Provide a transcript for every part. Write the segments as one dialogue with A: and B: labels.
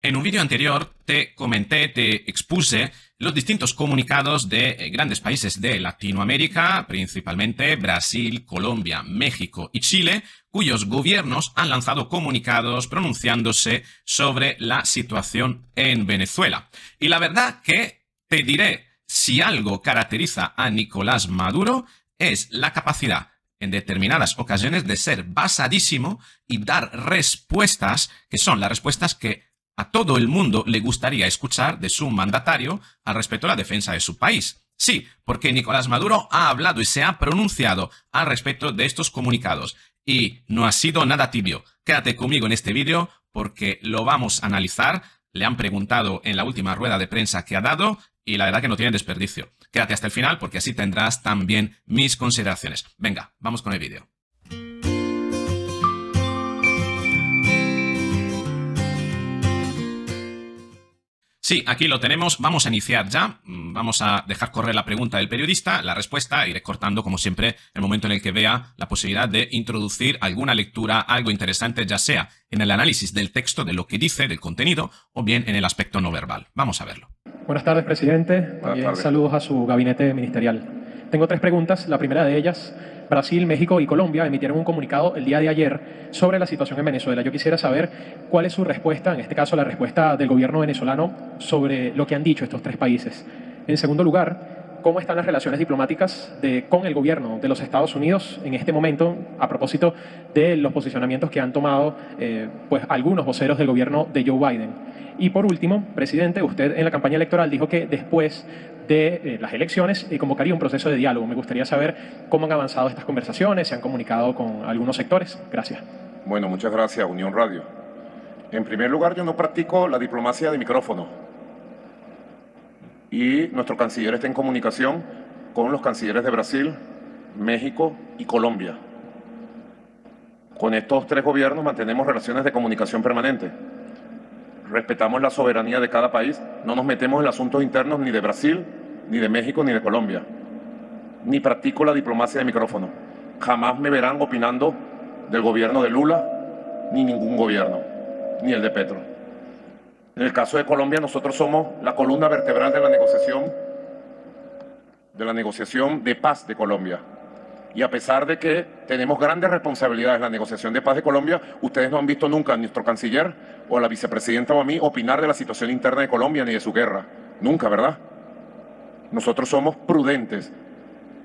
A: En un vídeo anterior te comenté, te expuse los distintos comunicados de eh, grandes países de Latinoamérica, principalmente Brasil, Colombia, México y Chile, cuyos gobiernos han lanzado comunicados pronunciándose sobre la situación en Venezuela. Y la verdad que te diré, si algo caracteriza a Nicolás Maduro es la capacidad en determinadas ocasiones de ser basadísimo y dar respuestas que son las respuestas que a todo el mundo le gustaría escuchar de su mandatario al respecto de la defensa de su país. Sí, porque Nicolás Maduro ha hablado y se ha pronunciado al respecto de estos comunicados. Y no ha sido nada tibio. Quédate conmigo en este vídeo porque lo vamos a analizar. Le han preguntado en la última rueda de prensa que ha dado y la verdad que no tiene desperdicio. Quédate hasta el final porque así tendrás también mis consideraciones. Venga, vamos con el vídeo. Sí, aquí lo tenemos. Vamos a iniciar ya. Mm, vamos a dejar correr la pregunta del periodista, la respuesta. Iré cortando, como siempre, el momento en el que vea la posibilidad de introducir alguna lectura, algo interesante, ya sea en el análisis del texto, de lo que dice, del contenido, o bien en el aspecto no verbal. Vamos a verlo. Buenas tardes, presidente. Saludos a su gabinete ministerial. Tengo tres preguntas. La primera de ellas Brasil, México y Colombia emitieron un comunicado el día de ayer sobre la situación en Venezuela. Yo quisiera saber cuál es su respuesta, en este caso la respuesta del gobierno venezolano, sobre lo que han dicho estos tres países. En segundo lugar, ¿cómo están las relaciones diplomáticas con el gobierno de los Estados Unidos en este momento a propósito de los posicionamientos que han tomado eh, pues, algunos voceros del gobierno de Joe Biden? Y por último, presidente, usted en la campaña electoral dijo que después de eh, las elecciones
B: y convocaría un proceso de diálogo. Me gustaría saber cómo han avanzado estas conversaciones, se han comunicado con algunos sectores. Gracias. Bueno, muchas gracias, Unión Radio. En primer lugar, yo no practico la diplomacia de micrófono. Y nuestro canciller está en comunicación con los cancilleres de Brasil, México y Colombia. Con estos tres gobiernos mantenemos relaciones de comunicación permanente respetamos la soberanía de cada país, no nos metemos en asuntos internos ni de Brasil ni de México, ni de Colombia. Ni practico la diplomacia de micrófono. Jamás me verán opinando del gobierno de Lula, ni ningún gobierno, ni el de Petro. En el caso de Colombia, nosotros somos la columna vertebral de la negociación, de la negociación de paz de Colombia. Y a pesar de que tenemos grandes responsabilidades en la negociación de paz de Colombia, ustedes no han visto nunca a nuestro canciller o a la vicepresidenta o a mí opinar de la situación interna de Colombia ni de su guerra. Nunca, ¿verdad? Nosotros somos prudentes,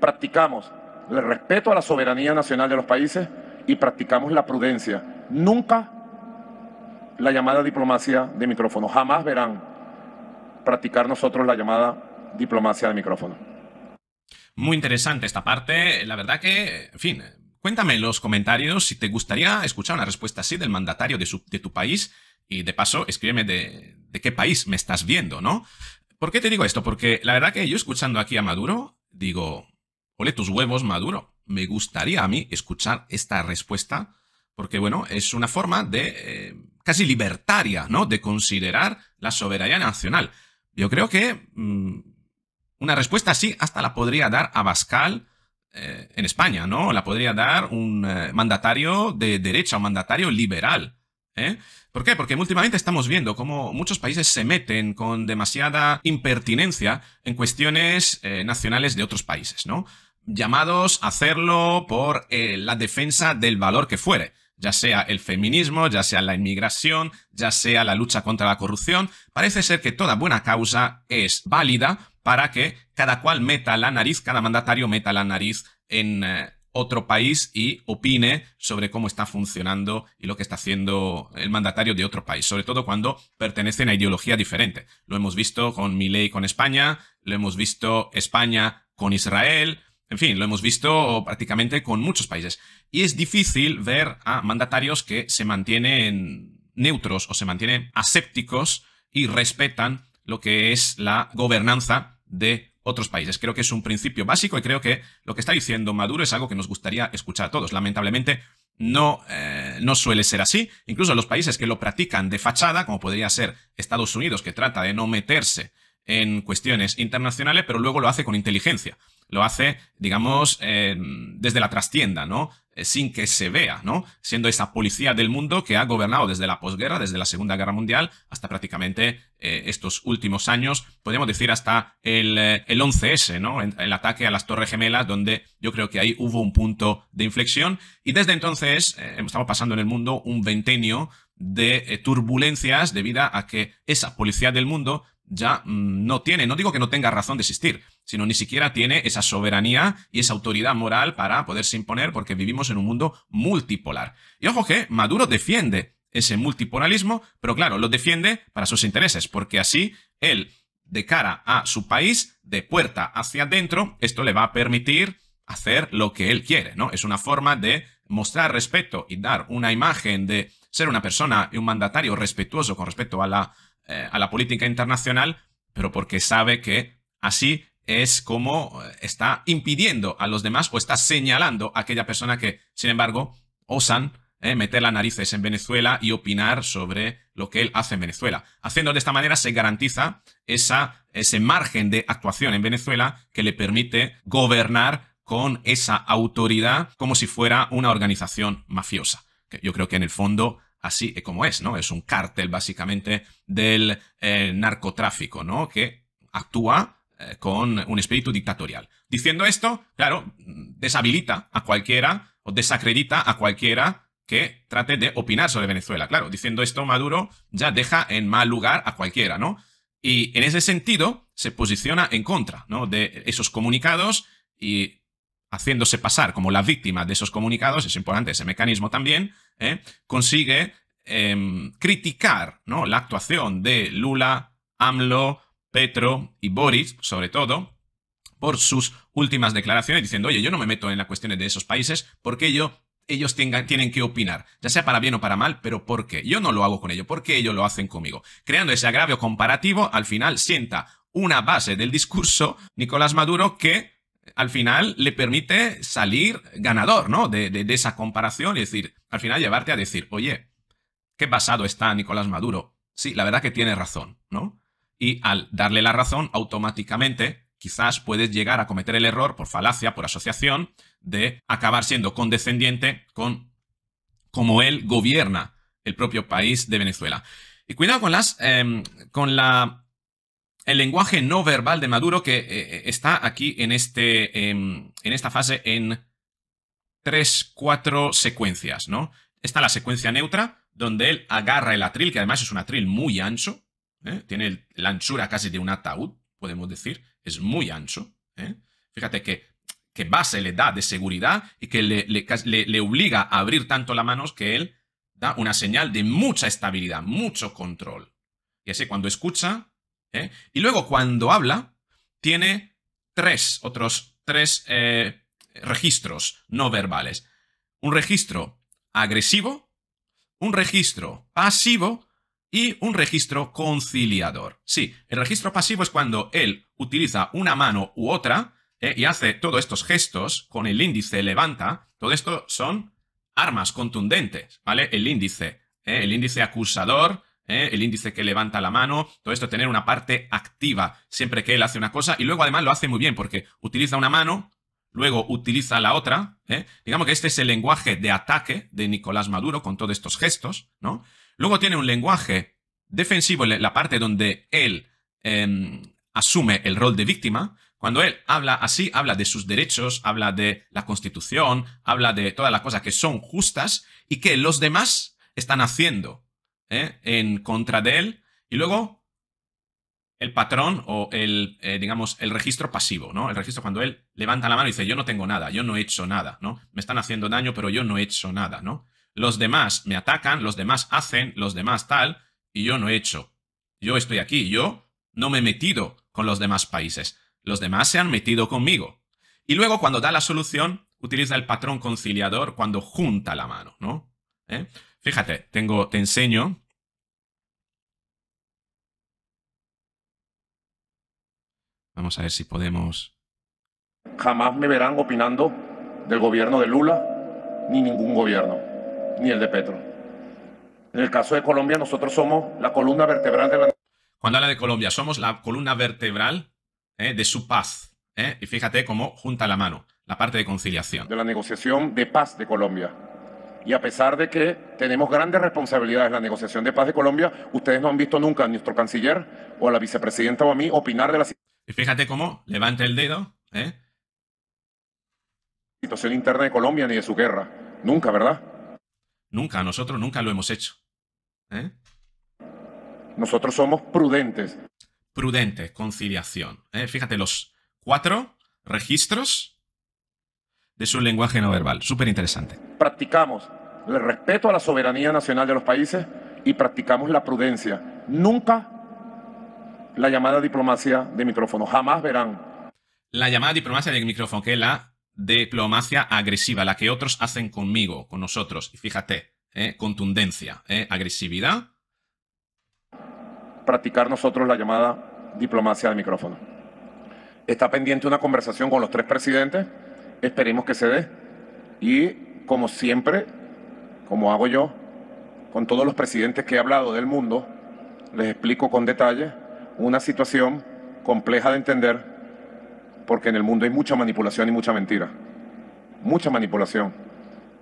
B: practicamos el respeto a la soberanía nacional de los países y practicamos la prudencia. Nunca la llamada diplomacia de micrófono. Jamás verán practicar nosotros la llamada diplomacia de micrófono.
A: Muy interesante esta parte. La verdad que, en fin, cuéntame en los comentarios si te gustaría escuchar una respuesta así del mandatario de, tu país. Y de paso, escríbeme de, qué país me estás viendo, ¿no? ¿Por qué te digo esto? Porque la verdad que yo escuchando aquí a Maduro, digo, ole tus huevos, Maduro. Me gustaría a mí escuchar esta respuesta, porque bueno, es una forma de eh, casi libertaria, ¿no? De considerar la soberanía nacional. Yo creo que mm, una respuesta así hasta la podría dar Abascal Bascal eh, en España, ¿no? La podría dar un eh, mandatario de derecha, un mandatario liberal. ¿eh? ¿Por qué? Porque últimamente estamos viendo cómo muchos países se meten con demasiada impertinencia en cuestiones eh, nacionales de otros países, ¿no? Llamados a hacerlo por eh, la defensa del valor que fuere, ya sea el feminismo, ya sea la inmigración, ya sea la lucha contra la corrupción. Parece ser que toda buena causa es válida para que cada cual meta la nariz, cada mandatario meta la nariz en, otro país y opine sobre cómo está funcionando y lo que está haciendo el mandatario de otro país, sobre todo cuando pertenecen a ideología diferente. Lo hemos visto con Milei con España, lo hemos visto España con Israel, en fin, lo hemos visto prácticamente con muchos países. Y es difícil ver a mandatarios que se mantienen neutros o se mantienen asépticos y respetan lo que es la gobernanza de otros países. Creo que es un principio básico y creo que lo que está diciendo Maduro es algo que nos gustaría escuchar a todos. Lamentablemente no, eh, no suele ser así. Incluso los países que lo practican de fachada, como podría ser Estados Unidos, que trata de no meterse en cuestiones internacionales, pero luego lo hace con inteligencia. Lo hace, digamos, eh, desde la trastienda, ¿no? Eh, sin que se vea, ¿no? Siendo esa policía del mundo que ha gobernado desde la posguerra, desde la Segunda Guerra Mundial, hasta prácticamente eh, estos últimos años, podemos decir hasta el, 11S, eh, ¿no? El, ataque a las Torres Gemelas, donde yo creo que ahí hubo un punto de inflexión. Y desde entonces hemos estamos pasando en el mundo un ventenio de turbulencias debido a que esa policía del mundo ya mm, no tiene, no digo que no tenga razón de existir, sino ni siquiera tiene esa soberanía y esa autoridad moral para poderse imponer porque vivimos en un mundo multipolar. Y ojo que Maduro defiende ese multipolarismo, pero claro, lo defiende para sus intereses, porque así él, de cara a su país, de puerta hacia adentro, esto le va a permitir hacer lo que él quiere, ¿no? Es una forma de mostrar respeto y dar una imagen de ser una persona y un mandatario respetuoso con respecto a la eh, a la política internacional, pero porque sabe que así es como eh, está impidiendo a los demás o está señalando a aquella persona que, sin embargo, osan eh, meter las narices en Venezuela y opinar sobre lo que él hace en Venezuela. Haciendo de esta manera se garantiza ese margen de actuación en Venezuela que le permite gobernar con esa autoridad como si fuera una organización mafiosa. Que yo creo que en el fondo así eh, como es, ¿no? Es un cártel básicamente del eh, narcotráfico, ¿no? Que actúa eh, con un espíritu dictatorial. Diciendo esto, claro, deshabilita a cualquiera o desacredita a cualquiera que trate de opinar sobre Venezuela. Claro, diciendo esto, Maduro ya deja en mal lugar a cualquiera, ¿no? Y en ese sentido se posiciona en contra, ¿no? De esos comunicados y haciéndose pasar como la víctima de esos comunicados, es importante ese mecanismo también, ¿eh? consigue em, criticar la actuación de Lula, AMLO, Petro y Boris, sobre todo, por sus últimas declaraciones diciendo, oye, yo no me meto en las cuestiones de esos países porque ellos tienen que opinar, ya sea para bien o para mal, pero ¿por qué? Yo no lo hago con ellos, ¿por qué ellos lo hacen conmigo? Creando ese agravio comparativo, al final sienta una base del discurso Nicolás Maduro que al final le permite salir ganador, ¿no? De, de esa comparación y decir, al final llevarte a decir, oye, qué basado está Nicolás Maduro. Sí, la verdad que tiene razón, ¿no? Y al darle la razón, automáticamente quizás puedes llegar a cometer el error por falacia, por asociación, de acabar siendo condescendiente con cómo él gobierna el propio país de Venezuela. Y cuidado con las. Em, con la. El lenguaje no verbal de Maduro que eh, eh, está aquí en, este, em, en esta fase en tres, cuatro secuencias, ¿no? Está la secuencia neutra, donde él agarra el atril, que además es un atril muy ancho, ¿eh? tiene la anchura casi de un ataúd, podemos decir, es muy ancho. ¿eh? Fíjate que, que base le da de seguridad y que le, obliga a abrir tanto la manos que él da una señal de mucha estabilidad, mucho control. Y así cuando escucha, ¿eh? y luego cuando habla, tiene tres, otros tres registros no verbales. Un registro agresivo, un registro pasivo y un registro conciliador. Sí, el registro pasivo es cuando él utiliza una mano u otra eh, y hace todos estos gestos, con el índice levanta, todo esto son armas contundentes, ¿vale? El índice, eh, el índice acusador, eh, el índice que levanta la mano, todo esto tener una parte activa siempre que él hace una cosa y luego además lo hace muy bien porque utiliza una mano luego utiliza la otra. ¿eh? Digamos que este es el lenguaje de ataque de Nicolás Maduro con todos estos gestos, ¿no? Luego tiene un lenguaje defensivo, la parte donde él em, asume el rol de víctima. Cuando él habla así, habla de sus derechos, habla de la constitución, habla de todas las cosas que son justas y que los demás están haciendo ¿eh? en contra de él. Y luego el patrón o el, eh, digamos, el registro pasivo, ¿no? El registro cuando él levanta la mano y dice, yo no tengo nada, yo no he hecho nada, ¿no? Me están haciendo daño, pero yo no he hecho nada, ¿no? Los demás me atacan, los demás hacen, los demás tal, y yo no he hecho. Yo estoy aquí, yo no me he metido con los demás países. Los demás se han metido conmigo. Y luego cuando da la solución, utiliza el patrón conciliador cuando junta la mano, ¿no? ¿Eh? Fíjate, tengo, te enseño Vamos a ver si podemos.
B: Jamás me verán opinando del gobierno de Lula, ni ningún gobierno, ni el de Petro. En el caso de Colombia, nosotros somos la columna vertebral de la...
A: Cuando habla de Colombia, somos la columna vertebral eh, de su paz. Eh, y fíjate cómo junta la mano la parte de
B: conciliación. De la negociación de paz de Colombia. Y a pesar de que tenemos grandes responsabilidades en la negociación de paz de Colombia, ustedes no han visto nunca a nuestro canciller o a la vicepresidenta o a mí opinar de la situación.
A: Y fíjate cómo levanta el dedo. ¿eh?
B: Situación interna de Colombia ni de su guerra. Nunca, ¿verdad?
A: Nunca, nosotros nunca lo hemos hecho. ¿eh? Nosotros somos prudentes. Prudentes, conciliación. ¿eh? Fíjate los cuatro registros de su lenguaje no verbal. Súper interesante.
B: Practicamos el respeto a la soberanía nacional de los países y practicamos la prudencia. Nunca la llamada diplomacia de micrófono. Jamás verán. La llamada
A: diplomacia de micrófono, que es la diplomacia agresiva, la que otros hacen conmigo, con nosotros. Y fíjate, eh, contundencia, eh, agresividad.
B: Practicar nosotros la llamada diplomacia de micrófono. Está pendiente una conversación con los tres presidentes. Esperemos que se dé. Y como siempre, como hago yo, con todos los presidentes que he hablado del mundo, les explico con detalle una situación compleja de entender porque en el mundo hay mucha manipulación y mucha mentira. Mucha manipulación.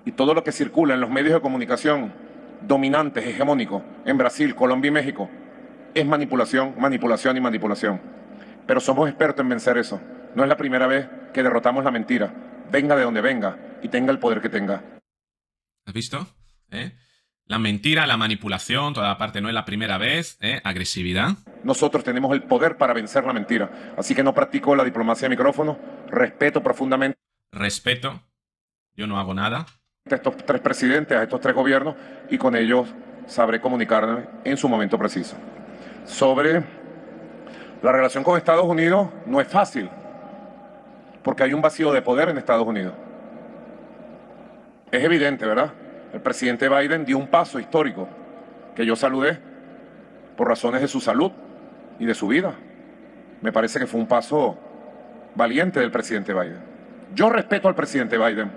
B: Y todo lo que circula en los medios de comunicación dominantes, hegemónicos, en Brasil, Colombia y México, es manipulación, manipulación y manipulación. Pero somos expertos en vencer eso. No es la primera vez que derrotamos la mentira, venga de donde venga y tenga el poder que tenga.
A: ¿Has visto? ¿Eh? La mentira, la manipulación, toda la parte no es la primera vez, ¿eh? agresividad.
B: Nosotros tenemos el poder para vencer la mentira, así que no practico la diplomacia de micrófono, respeto profundamente.
A: Respeto,
B: yo no hago nada. A estos tres presidentes, a estos tres gobiernos, y con ellos sabré comunicarme en su momento preciso. Sobre la relación con Estados Unidos, no es fácil, porque hay un vacío de poder en Estados Unidos. Es evidente, ¿verdad? el presidente Biden dio un paso histórico que yo saludé por razones de su salud y de su vida. Me parece que fue un paso valiente del presidente Biden. Yo respeto al presidente Biden.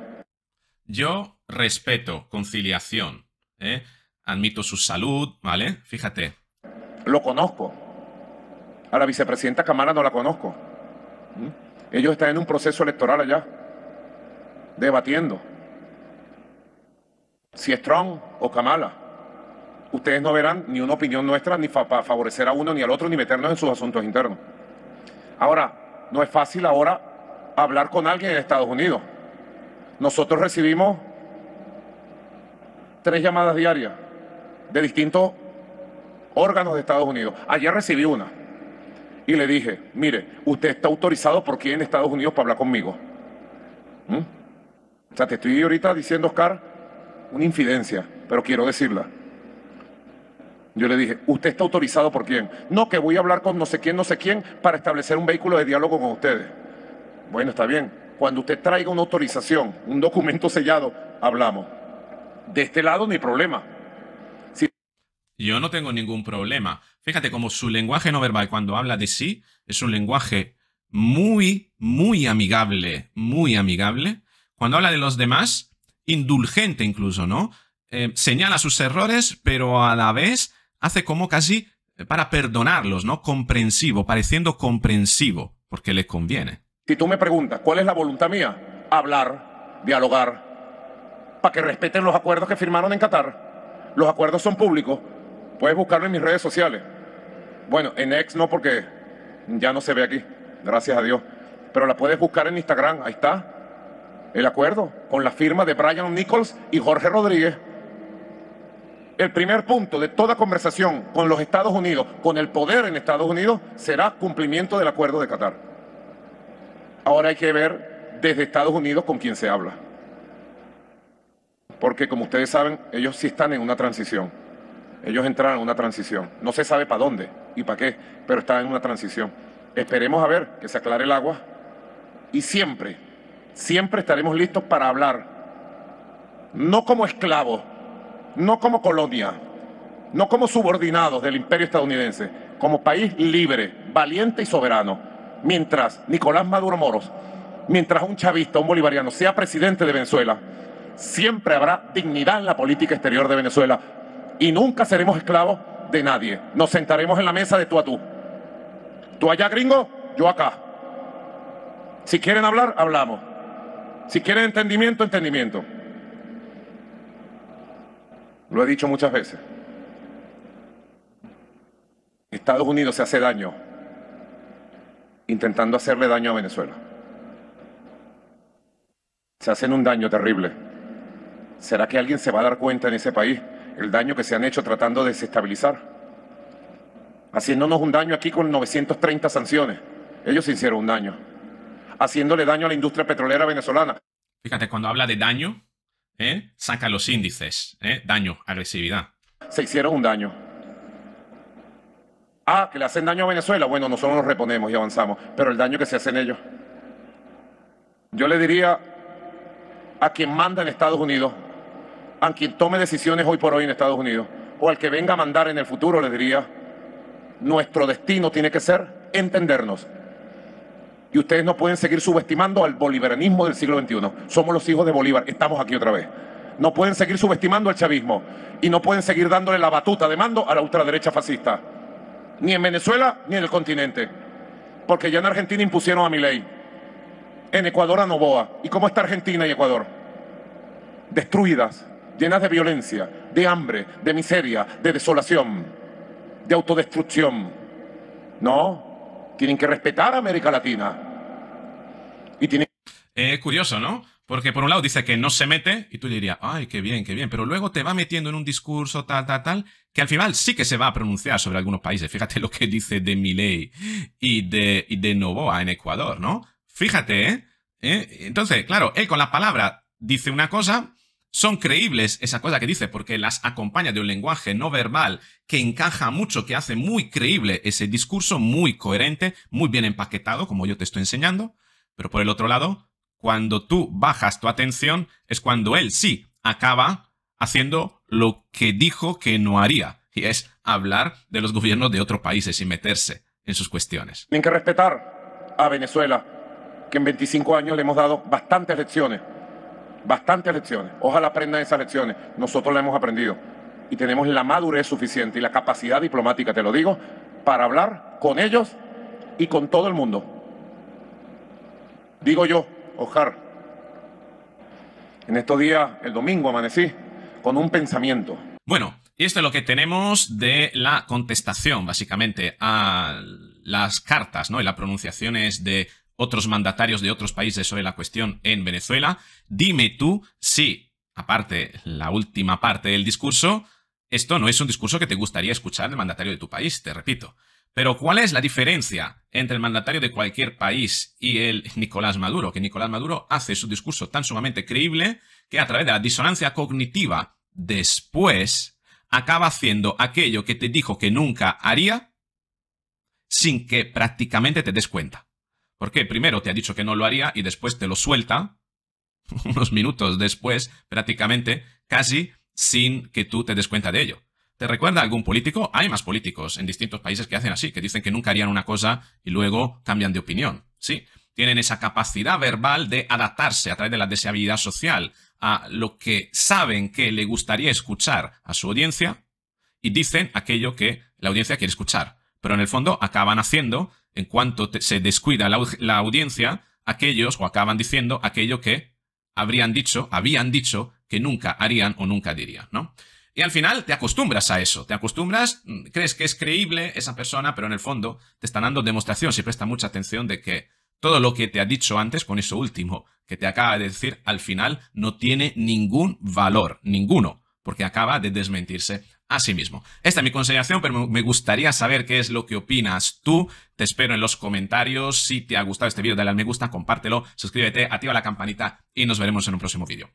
A: Yo respeto conciliación. ¿eh? Admito su salud, ¿vale? Fíjate.
B: Lo conozco. A la vicepresidenta Camara no la conozco. ¿Mm? Ellos están en un proceso electoral allá, debatiendo si es Trump o Kamala. Ustedes no verán ni una opinión nuestra, ni para favorecer a uno ni al otro, ni meternos en sus asuntos internos. Ahora, no es fácil ahora hablar con alguien en Estados Unidos. Nosotros recibimos tres llamadas diarias de distintos órganos de Estados Unidos. Ayer recibí una y le dije, mire, usted está autorizado por quién en Estados Unidos para hablar conmigo. ¿Mm? O sea, te estoy ahorita diciendo, Oscar, una infidencia, pero quiero decirla. Yo le dije, ¿usted está autorizado por quién? No, que voy a hablar con no sé quién, no sé quién, para establecer un vehículo de diálogo con ustedes. Bueno, está bien. Cuando usted traiga una autorización, un documento sellado, hablamos. De este lado, ni problema.
A: Yo no tengo ningún problema. Fíjate cómo su lenguaje no verbal cuando habla de sí es un lenguaje muy, muy amigable, muy amigable. Cuando habla de los demás, indulgente incluso, ¿no? Eh, señala sus errores, pero a la vez hace como casi para perdonarlos, ¿no? Comprensivo, pareciendo comprensivo, porque le conviene.
B: Si tú me preguntas, ¿cuál es la voluntad mía? Hablar, dialogar, para que respeten los acuerdos que firmaron en Qatar. Los acuerdos son públicos. Puedes buscarlo en mis redes sociales. Bueno, en ex no porque ya no se ve aquí, gracias a Dios. Pero la puedes buscar en Instagram, ahí está el acuerdo con la firma de Brian Nichols y Jorge Rodríguez. El primer punto de toda conversación con los Estados Unidos, con el poder en Estados Unidos, será cumplimiento del acuerdo de Qatar. Ahora hay que ver desde Estados Unidos con quién se habla. Porque como ustedes saben, ellos sí están en una transición. Ellos entraron en una transición. No se sabe para dónde y para qué, pero están en una transición. Esperemos a ver que se aclare el agua y siempre siempre estaremos listos para hablar, no como esclavos, no como colonia, no como subordinados del imperio estadounidense, como país libre, valiente y soberano. Mientras Nicolás Maduro Moros, mientras un chavista, un bolivariano sea presidente de Venezuela, siempre habrá dignidad en la política exterior de Venezuela y nunca seremos esclavos de nadie. Nos sentaremos en la mesa de tú a tú. Tú allá gringo, yo acá. Si quieren hablar, hablamos. Si quieren entendimiento, entendimiento. Lo he dicho muchas veces. Estados Unidos se hace daño intentando hacerle daño a Venezuela. Se hacen un daño terrible. ¿Será que alguien se va a dar cuenta en ese país el daño que se han hecho tratando de desestabilizar? Haciéndonos un daño aquí con 930 sanciones. Ellos hicieron un daño haciéndole daño a la industria petrolera venezolana.
A: Fíjate, cuando habla de daño, ¿eh? saca los índices,
B: ¿eh? daño, agresividad. Se hicieron un daño. Ah, que le hacen daño a Venezuela. Bueno, nosotros nos reponemos y avanzamos, pero el daño que se hace hacen ellos. Yo le diría a quien manda en Estados Unidos, a quien tome decisiones hoy por hoy en Estados Unidos, o al que venga a mandar en el futuro, le diría, nuestro destino tiene que ser entendernos, y ustedes no pueden seguir subestimando al bolivarianismo del siglo XXI. Somos los hijos de Bolívar, estamos aquí otra vez. No pueden seguir subestimando al chavismo y no pueden seguir dándole la batuta de mando a la ultraderecha fascista, ni en Venezuela ni en el continente, porque ya en Argentina impusieron a mi ley, en Ecuador a Novoa. ¿Y cómo está Argentina y Ecuador? Destruidas, llenas de violencia, de hambre, de miseria, de desolación, de autodestrucción. No, tienen que respetar a América Latina. Y tienen...
A: Eh, curioso, ¿no? Porque por un lado dice que no se mete y tú dirías, ay, qué bien, qué bien, pero luego te va metiendo en un discurso tal, tal, tal, que al final sí que se va a pronunciar sobre algunos países. Fíjate lo que dice de Miley y de, de Novoa en Ecuador, ¿no? Fíjate, ¿eh? eh entonces, claro, él con la palabra dice una cosa, son creíbles esa cosa que dice porque las acompaña de un lenguaje no verbal que encaja mucho, que hace muy creíble ese discurso, muy coherente, muy bien empaquetado, como yo te estoy enseñando. Pero por el otro lado, cuando tú bajas tu atención, es cuando él sí acaba haciendo lo que dijo que no haría, y es hablar de los gobiernos de otros países y meterse en sus cuestiones.
B: Tienen que respetar a Venezuela, que en 25 años le hemos dado bastantes lecciones bastantes lecciones. Ojalá aprendan esas lecciones. Nosotros las hemos aprendido y tenemos la madurez suficiente y la capacidad diplomática, te lo digo, para hablar con ellos y con todo el mundo. Digo yo, Ojar, en estos días, el domingo amanecí con un pensamiento.
A: Bueno, y esto es lo que tenemos de la contestación, básicamente, a las cartas, ¿no? Y las pronunciaciones de otros mandatarios de otros países sobre la cuestión en Venezuela, dime tú si, aparte la última parte del discurso, esto no es un discurso que te gustaría escuchar del mandatario de tu país, te repito. Pero ¿cuál es la diferencia entre el mandatario de cualquier país y el Nicolás Maduro? Que Nicolás Maduro hace su discurso tan sumamente creíble que a través de la disonancia cognitiva después acaba haciendo aquello que te dijo que nunca haría sin que prácticamente te des cuenta. ¿Por qué? primero te ha dicho que no lo haría y después te lo suelta, unos minutos después, prácticamente, casi sin que tú te des cuenta de ello. ¿Te recuerda algún político? Hay más políticos en distintos países que hacen así, que dicen que nunca harían una cosa y luego cambian de opinión. Sí, tienen esa capacidad verbal de adaptarse a través de la deseabilidad social a lo que saben que le gustaría escuchar a su audiencia y dicen aquello que la audiencia quiere escuchar. Pero en el fondo acaban haciendo en cuanto se descuida la, audiencia, aquellos, o acaban diciendo aquello que habrían dicho, habían dicho, que nunca harían o nunca dirían, ¿no? Y al final te acostumbras a eso, te acostumbras, mm, crees que es creíble esa persona, pero en el fondo te están dando demostración, si presta mucha atención de que todo lo que te ha dicho antes con eso último que te acaba de decir al final no tiene ningún valor, ninguno, porque acaba de desmentirse Así mismo. Esta es mi consideración, pero me gustaría saber qué es lo que opinas tú. Te espero en los comentarios. Si te ha gustado este vídeo, dale al me gusta, compártelo,
B: suscríbete, activa la campanita y nos veremos en un próximo vídeo.